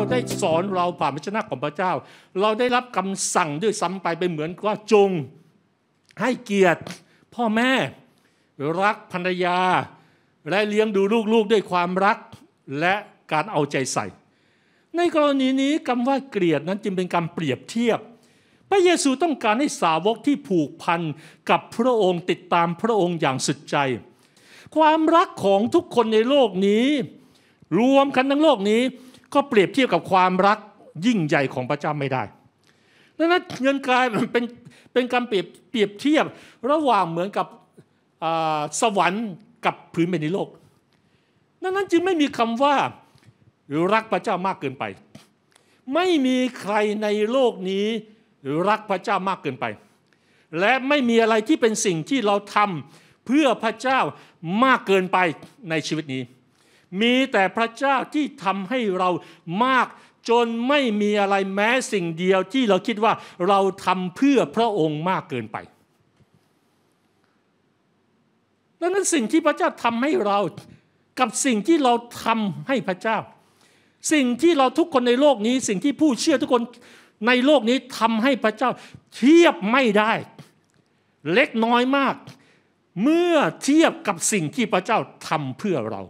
าได้สอนเราผ่านพระชนะของพระเจ้า เราได้รับคำสั่งด้วยซ้ำไปเป็นเหมือนว่าจงให้เกียรติพ่อแม่ รักภรรยา และเลี้ยงดูลูกๆ ด้วยความรักและการเอาใจใส่ ในกรณีนี้คำว่าเกลียดนั้นจึงเป็นการเปรียบเทียบ พระเยซูต้องการให้สาวกที่ผูกพันกับพระองค์ติดตามพระองค์อย่างสุดใจ ความรักของทุกคนในโลกนี้ รวมกันทั้งโลกนี้ก็เปรียบเทียบกับความรักยิ่งใหญ่ของพระเจ้าไม่ได้ดังนั้นเงินกายมันเป็นเป็นการเปรียบเปรียบเทียบระหว่างเหมือนกับสวรรค์กับพื้นแผ่นดินโลกดังนั้นจึงไม่มีคำว่ารักพระเจ้ามากเกินไป ไม่มีใครในโลกนี้รักพระเจ้ามากเกินไป และไม่มีอะไรที่เป็นสิ่งที่เราทำเพื่อพระเจ้ามากเกินไปในชีวิตนี้มีแต่พระเจ้าที่ทำให้เรามาก จนไม่มีอะไรแม้สิ่งเดียวที่เราคิดว่าเราทำเพื่อพระองค์มากเกินไป ดังนั้นสิ่งที่พระเจ้าทำให้เรากับสิ่งที่เราทำให้พระเจ้า สิ่งที่เราทุกคนในโลกนี้สิ่งที่ผู้เชื่อทุกคนในโลกนี้ทำให้พระเจ้าเทียบไม่ได้ เล็กน้อยมาก เมื่อเทียบกับสิ่งที่พระเจ้าทำเพื่อเรา